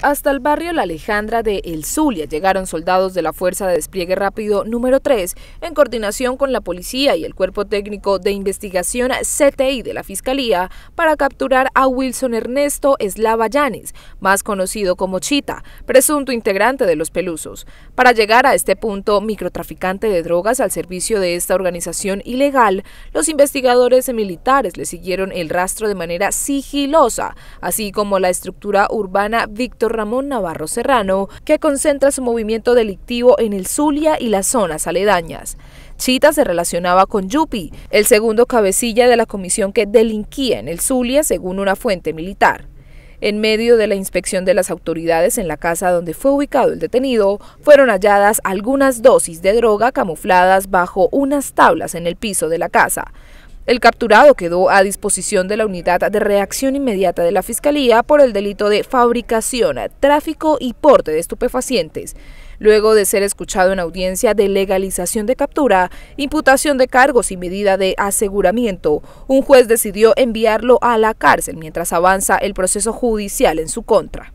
Hasta el barrio La Alejandra de El Zulia llegaron soldados de la Fuerza de Despliegue Rápido número 3 en coordinación con la policía y el Cuerpo Técnico de Investigación CTI de la Fiscalía para capturar a Wilson Ernesto Eslava Llanes, más conocido como Chita, presunto integrante de los Pelusos. Para llegar a este punto, microtraficante de drogas al servicio de esta organización ilegal, los investigadores militares le siguieron el rastro de manera sigilosa, así como la estructura urbana Víctor Ramón Navarro Serrano, que concentra su movimiento delictivo en el Zulia y las zonas aledañas. Chita se relacionaba con Yupi, el segundo cabecilla de la comisión que delinquía en el Zulia, según una fuente militar. En medio de la inspección de las autoridades en la casa donde fue ubicado el detenido, fueron halladas algunas dosis de droga camufladas bajo unas tablas en el piso de la casa. El capturado quedó a disposición de la unidad de reacción inmediata de la Fiscalía por el delito de fabricación, tráfico y porte de estupefacientes, luego de ser escuchado en audiencia de legalización de captura, imputación de cargos y medida de aseguramiento. Un juez decidió enviarlo a la cárcel mientras avanza el proceso judicial en su contra.